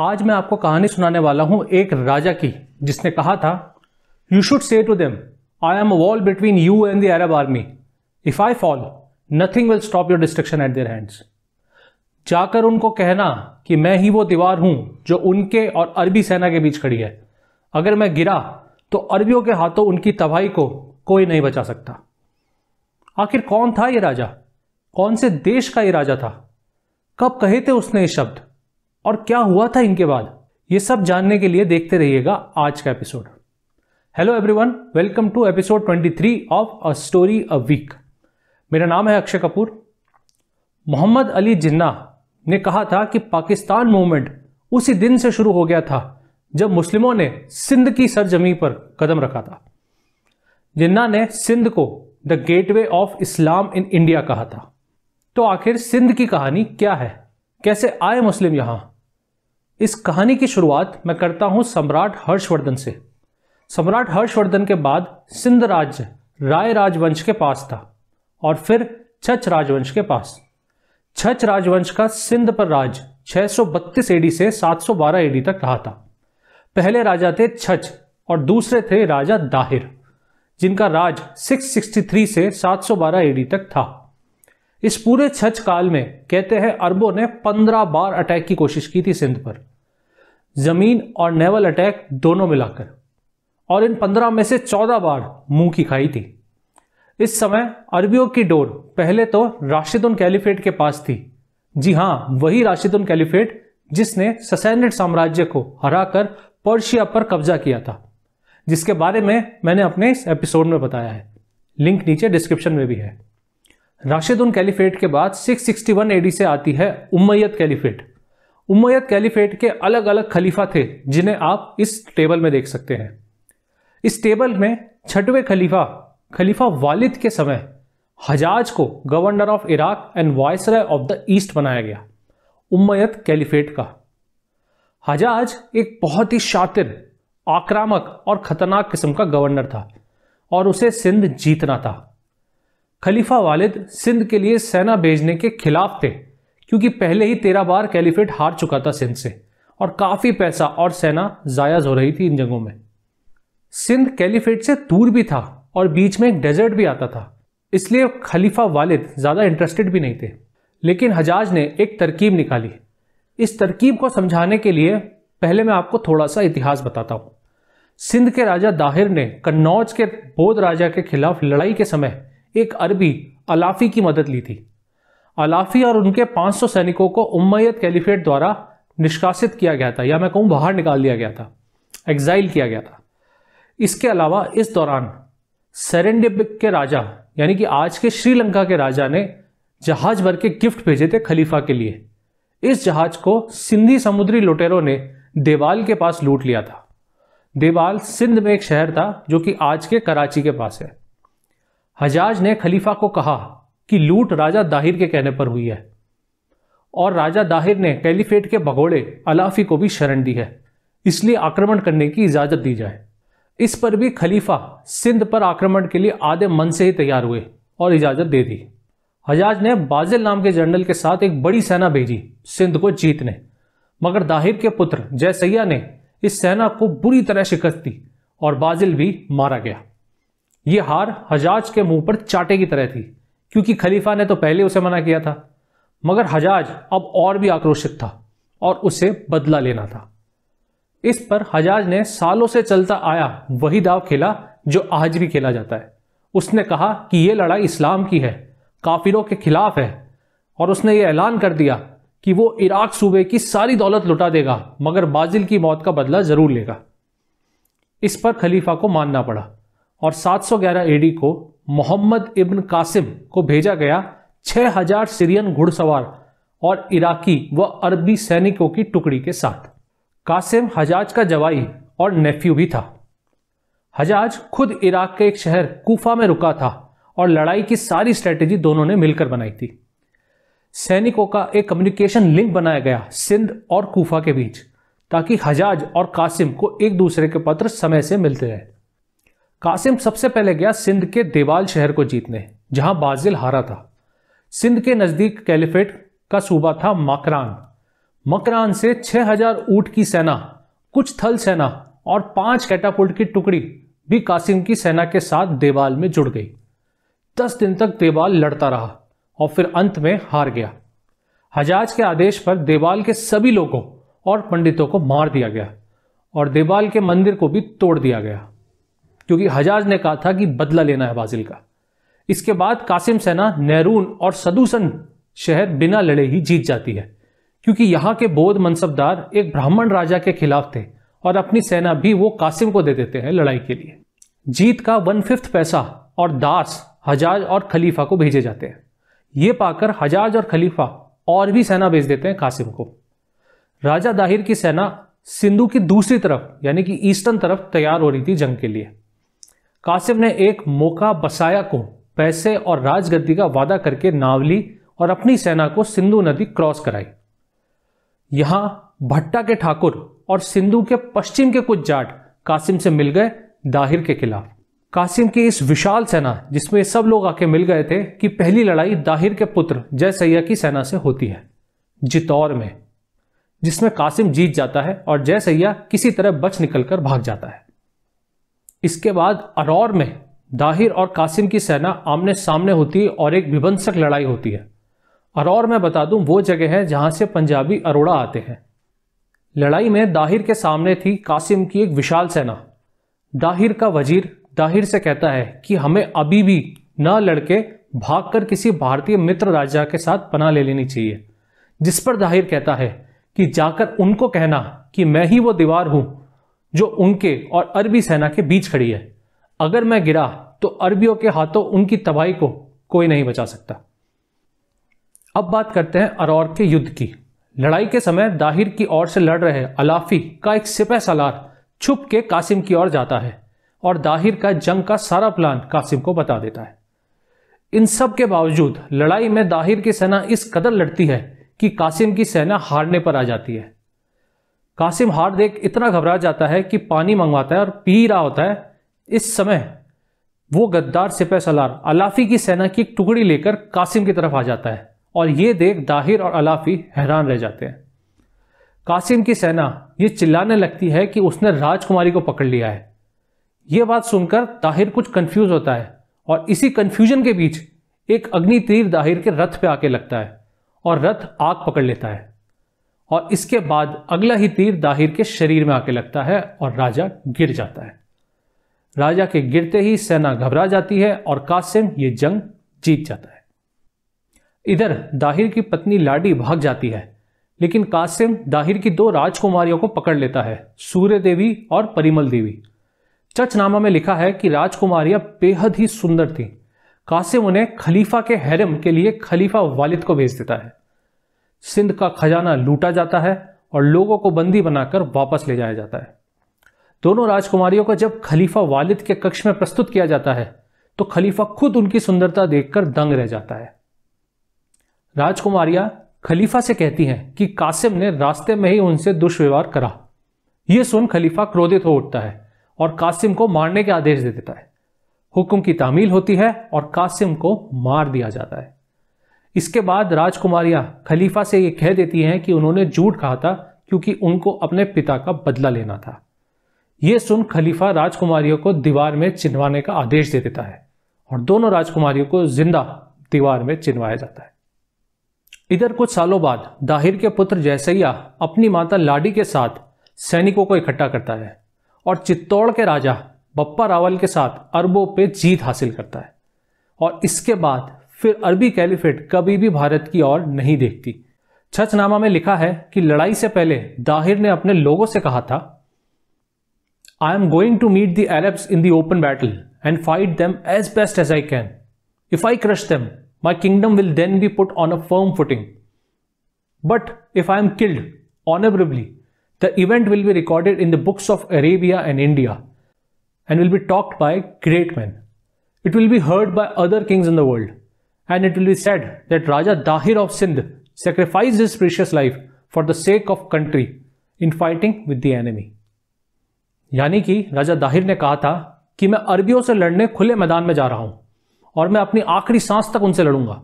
आज मैं आपको कहानी सुनाने वाला हूं एक राजा की जिसने कहा था you should say to them I am a wall between you and the Arab army if I fall nothing will stop your destruction at their hands जाकर उनको कहना कि मैं ही वो दीवार हूं जो उनके और अरबी सेना के बीच खड़ी है अगर मैं गिरा तो अरबियों के हाथों उनकी तबाही को कोई नहीं बचा सकता आखिर कौन था ये राजा कौन से देश का ये राजा था कब कहे थे उसने ये शब्द और क्या हुआ था इनके बाद ये सब जानने के लिए देखते रहिएगा आज का episode hello everyone welcome to episode 23 of a story a week मेरा नाम है अक्षय कपूर मोहम्मद अली जिन्ना ने कहा था कि पाकिस्तान मूवमेंट उसी दिन से शुरू हो गया था जब मुस्लिमों ने सिंध की सरजमी पर कदम रखा था जिन्ना ने सिंध को the gateway of Islam in India कहा था तो आखिर सिंध की कहानी क्या है कैसे आए मुस्लिम यहां इस कहानी की शुरुआत मैं करता हूं सम्राट हर्षवर्धन से सम्राट हर्षवर्धन के बाद सिंध राज्य राय राजवंश के पास था और फिर छच राजवंश के पास छच राजवंश का सिंध पर राज 632 एडी से 712 एडी तक रहा था पहले राजा थे छच और दूसरे थे राजा दाहिर जिनका राज 663 से 712 एडी तक था इस पूरे छच काल में कहते हैं अरबों ने 15 बार अटैक की कोशिश की थी सिंध पर ज़मीन और नेवल अटैक दोनों मिलाकर और इन पंद्रह में से चौदह बार मुंह की खाई थी इस समय अरबियों की डोर पहले तो राशिदुन कैलिफेट के पास थी जी हां वही राशिदुन कैलिफेट जिसने ससैनिट साम्राज्य को हराकर पर्शिया पर कब्जा किया था जिसके बारे में मैंने अपने इस एपिसोड में बताया है लिंक नीचे डिस्क्रिप्शन में भी है राशिदुन कैलिफेट के बाद 661 एडी से आती है उमैयद कैलिफेट उमैयद कैलिफेट के अलग अलग खलीफा थे जिन्हें आप इस टेबल में देख सकते हैं इस टेबल में छठवें खलीफा खलीफा वालिद के समय हजाज को governor of Iraq and viceroy of the east बनाया गया उमैयद कैलिफेट का हजाज एक बहुत ही शातिर आक्रामक और ख़तरनाक किस्म का गवर्नर था और उसे सिंध जीतना था खलीफा वालिद सिंध के लिए सेना भेजने के खिलाफ थे क्योंकि पहले ही तेरह बार कैलिफेट हार चुका था सिंध से और काफ़ी पैसा और सेना जायज़ हो रही थी इन जंगों में सिंध कैलिफेट से दूर भी था और बीच में एक डेजर्ट भी आता था इसलिए खलीफा वालिद ज़्यादा इंटरेस्टेड भी नहीं थे लेकिन हजाज ने एक तरकीब निकाली इस तरकीब को समझाने के लिए पहले मैं आपको थोड़ा सा इतिहास बताता हूँ सिंध के राजा दाहिर ने कन्नौज के बोध राजा के खिलाफ लड़ाई के समय एक अरबी अलाफी की मदद ली थी अलाफी और उनके 500 सैनिकों को उम्मैद कैलिफेट द्वारा निष्कासित किया गया था या मैं कहूँ बाहर निकाल दिया गया था एग्जाइल किया गया था इसके अलावा इस दौरान सरेंडिबिक के राजा यानी कि आज के श्रीलंका के राजा ने जहाज भर के गिफ्ट भेजे थे खलीफा के लिए इस जहाज को सिंधी समुद्री लुटेरों ने देवाल के पास लूट लिया था देवाल सिंध में एक शहर था जो कि आज के कराची के पास है हजाज ने खलीफा को कहा कि लूट राजा दाहिर के कहने पर हुई है और राजा दाहिर ने कैलिफेट के भगोड़े अलाफी को भी शरण दी है इसलिए आक्रमण करने की इजाज़त दी जाए इस पर भी खलीफा सिंध पर आक्रमण के लिए आधे मन से ही तैयार हुए और इजाज़त दे दी हजाज ने बाजिल नाम के जनरल के साथ एक बड़ी सेना भेजी सिंध को जीतने मगर दाहिर के पुत्र जयसैया ने इस सेना को बुरी तरह शिकस्त दी और बाजिल भी मारा गया ये हार हजाज के मुंह पर चाटे की तरह थी क्योंकि खलीफा ने तो पहले उसे मना किया था मगर हजाज अब और भी आक्रोशित था और उसे बदला लेना था इस पर हजाज ने सालों से चलता आया वही दाव खेला जो आज भी खेला जाता है उसने कहा कि यह लड़ाई इस्लाम की है काफिरों के खिलाफ है और उसने ये ऐलान कर दिया कि वो इराक सूबे की सारी दौलत लुटा देगा मगर बाजिल की मौत का बदला जरूर लेगा इस पर खलीफा को मानना पड़ा और 711 एडी को मोहम्मद इब्न कासिम को भेजा गया 6000 सीरियन घुड़सवार और इराकी व अरबी सैनिकों की टुकड़ी के साथ कासिम हजाज का जवाई और नेफ्यू भी था हजाज खुद इराक के एक शहर कूफा में रुका था और लड़ाई की सारी स्ट्रेटेजी दोनों ने मिलकर बनाई थी सैनिकों का एक कम्युनिकेशन लिंक बनाया गया सिंध और कूफा के बीच ताकि हजाज और कासिम को एक दूसरे के पत्र समय से मिलते रहे कासिम सबसे पहले गया सिंध के देवाल शहर को जीतने जहां बाजिल हारा था सिंध के नज़दीक कैलिफेट का सूबा था मकरान मकरान से 6000 ऊंट की सेना कुछ थल सेना और पांच कैटापुल्ट की टुकड़ी भी कासिम की सेना के साथ देवाल में जुड़ गई दस दिन तक देवाल लड़ता रहा और फिर अंत में हार गया हजाज के आदेश पर देवाल के सभी लोगों और पंडितों को मार दिया गया और देवाल के मंदिर को भी तोड़ दिया गया क्योंकि हजाज ने कहा था कि बदला लेना है बाजिल का इसके बाद कासिम सेना नेहरून और सदूसन शहर बिना लड़े ही जीत जाती है क्योंकि यहाँ के बौद्ध मनसबदार एक ब्राह्मण राजा के खिलाफ थे और अपनी सेना भी वो कासिम को दे देते हैं लड़ाई के लिए जीत का वन फिफ्थ पैसा और दास हजाज और खलीफा को भेजे जाते हैं ये पाकर हजाज और खलीफा और भी सेना भेज देते हैं कासिम को राजा दाहिर की सेना सिंधु की दूसरी तरफ यानी कि ईस्टर्न तरफ तैयार हो रही थी जंग के लिए कासिम ने एक मोका बसाया को पैसे और राजगद्दी का वादा करके नावली और अपनी सेना को सिंधु नदी क्रॉस कराई यहां भट्टा के ठाकुर और सिंधु के पश्चिम के कुछ जाट कासिम से मिल गए दाहिर के खिलाफ कासिम की इस विशाल सेना जिसमें सब लोग आके मिल गए थे कि पहली लड़ाई दाहिर के पुत्र जय सैया की सेना से होती है जितौर में जिसमें कासिम जीत जाता है और जय सैया किसी तरह बच निकलकर भाग जाता है इसके बाद अरौर में दाहिर और कासिम की सेना आमने सामने होती है और एक विभंसक लड़ाई होती है अरौर में बता दूं वो जगह है जहां से पंजाबी अरोड़ा आते हैं लड़ाई में दाहिर के सामने थी कासिम की एक विशाल सेना दाहिर का वजीर दाहिर से कहता है कि हमें अभी भी न लड़के भागकर किसी भारतीय मित्र राजा के साथ पना ले लेनी चाहिए जिस पर दाहिर कहता है कि जाकर उनको कहना कि मैं ही वो दीवार हूं जो उनके और अरबी सेना के बीच खड़ी है अगर मैं गिरा तो अरबियों के हाथों उनकी तबाही को कोई नहीं बचा सकता अब बात करते हैं अरौर के युद्ध की लड़ाई के समय दाहिर की ओर से लड़ रहे अलाफी का एक सिपह सलार छुप के कासिम की ओर जाता है और दाहिर का जंग का सारा प्लान कासिम को बता देता है इन सब के बावजूद लड़ाई में दाहिर की सेना इस कदर लड़ती है कि कासिम की सेना हारने पर आ जाती है कासिम हार देख इतना घबरा जाता है कि पानी मंगवाता है और पी रहा होता है इस समय वो गद्दार सिपह सलार अलाफी की सेना की एक टुकड़ी लेकर कासिम की तरफ आ जाता है और ये देख दाहिर और अलाफी हैरान रह जाते हैं कासिम की सेना ये चिल्लाने लगती है कि उसने राजकुमारी को पकड़ लिया है ये बात सुनकर दाहिर कुछ कंफ्यूज होता है और इसी कंफ्यूजन के बीच एक अग्नि तीर दाहिर के रथ पे आके लगता है और रथ आग पकड़ लेता है और इसके बाद अगला ही तीर दाहिर के शरीर में आके लगता है और राजा गिर जाता है राजा के गिरते ही सेना घबरा जाती है और कासिम ये जंग जीत जाता है इधर दाहिर की पत्नी लाडी भाग जाती है लेकिन कासिम दाहिर की दो राजकुमारियों को पकड़ लेता है सूर्य देवी और परिमल देवी चचनामा में लिखा है कि राजकुमारियां बेहद ही सुंदर थीं कासिम उन्हें खलीफा के हरम के लिए खलीफा वालिद को भेज देता है सिंध का खजाना लूटा जाता है और लोगों को बंदी बनाकर वापस ले जाया जाता है दोनों राजकुमारियों को जब खलीफा वालिद के कक्ष में प्रस्तुत किया जाता है तो खलीफा खुद उनकी सुंदरता देखकर दंग रह जाता है राजकुमारियां खलीफा से कहती हैं कि कासिम ने रास्ते में ही उनसे दुष्व्यवहार करा यह सुन खलीफा क्रोधित हो उठता है और कासिम को मारने के आदेश दे देता है हुक्म की तामील होती है और कासिम को मार दिया जाता है इसके बाद राजकुमारियां खलीफा से ये कह देती हैं कि उन्होंने झूठ कहा था क्योंकि उनको अपने पिता का बदला लेना था यह सुन खलीफा राजकुमारियों को दीवार में चिन्हवाने का आदेश दे देता है और दोनों राजकुमारियों को जिंदा दीवार में चिन्हवाया जाता है इधर कुछ सालों बाद दाहिर के पुत्र जयसैया अपनी माता लाडी के साथ सैनिकों को इकट्ठा करता है और चित्तौड़ के राजा बप्पा रावल के साथ अरबों पे जीत हासिल करता है और इसके बाद फिर अरबी कैलिफेट कभी भी भारत की ओर नहीं देखती छचनामा में लिखा है कि लड़ाई से पहले दाहिर ने अपने लोगों से कहा था I am going to meet the Arabs in the open battle and fight them as best as I can if I crush them my kingdom will then be put on a firm footing but if I am killed honourably the event will be recorded in the books of Arabia and India and will be talked by great man it will be heard by other kings in the world and it will be said that Raja Dahir of Sindh sacrificed his precious life for the sake of country in fighting with the enemy. यानी कि राजा दाहिर ने कहा था कि मैं अरबियों से लड़ने खुले मैदान में जा रहा हूं और मैं अपनी आखिरी सांस तक उनसे लड़ूंगा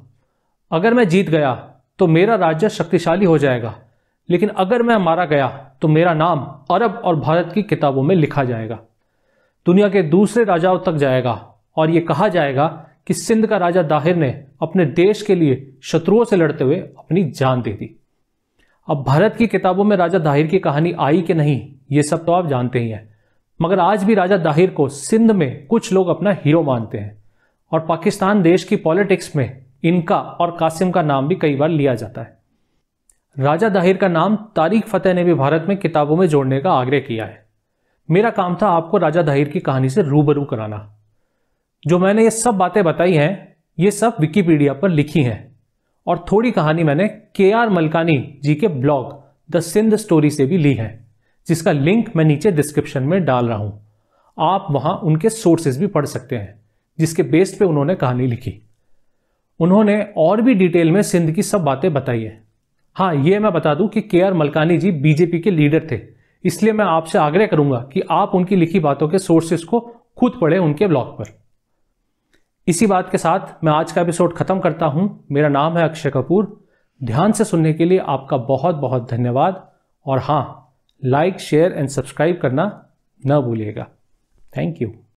अगर मैं जीत गया तो मेरा राज्य शक्तिशाली हो जाएगा लेकिन अगर मैं मारा गया तो मेरा नाम अरब और भारत की किताबों में लिखा जाएगा दुनिया के दूसरे राजाओं तक जाएगा और ये कहा जाएगा कि सिंध का राजा दाहिर ने अपने देश के लिए शत्रुओं से लड़ते हुए अपनी जान दे दी अब भारत की किताबों में राजा दाहिर की कहानी आई कि नहीं ये सब तो आप जानते ही हैं मगर आज भी राजा दाहिर को सिंध में कुछ लोग अपना हीरो मानते हैं और पाकिस्तान देश की पॉलिटिक्स में इनका और कासिम का नाम भी कई बार लिया जाता है राजा दाहिर का नाम तारिक फतेह ने भी भारत में किताबों में जोड़ने का आग्रह किया है मेरा काम था आपको राजा दाहिर की कहानी से रूबरू कराना जो मैंने ये सब बातें बताई हैं ये सब विकीपीडिया पर लिखी हैं और थोड़ी कहानी मैंने के आर मलकानी जी के ब्लॉग द सिंध स्टोरी से भी ली है जिसका लिंक मैं नीचे डिस्क्रिप्शन में डाल रहा हूँ आप वहाँ उनके सोर्सेज भी पढ़ सकते हैं जिसके बेस पे उन्होंने कहानी लिखी उन्होंने और भी डिटेल में सिंध की सब बातें बताई है हाँ ये मैं बता दूं कि K R Malkani ji BJP के लीडर थे इसलिए मैं आपसे आग्रह करूंगा कि आप उनकी लिखी बातों के सोर्सेस को खुद पढ़ें उनके ब्लॉग पर इसी बात के साथ मैं आज का एपिसोड ख़त्म करता हूँ मेरा नाम है अक्षय कपूर ध्यान से सुनने के लिए आपका बहुत बहुत धन्यवाद और हाँ लाइक शेयर एंड सब्सक्राइब करना न भूलिएगा थैंक यू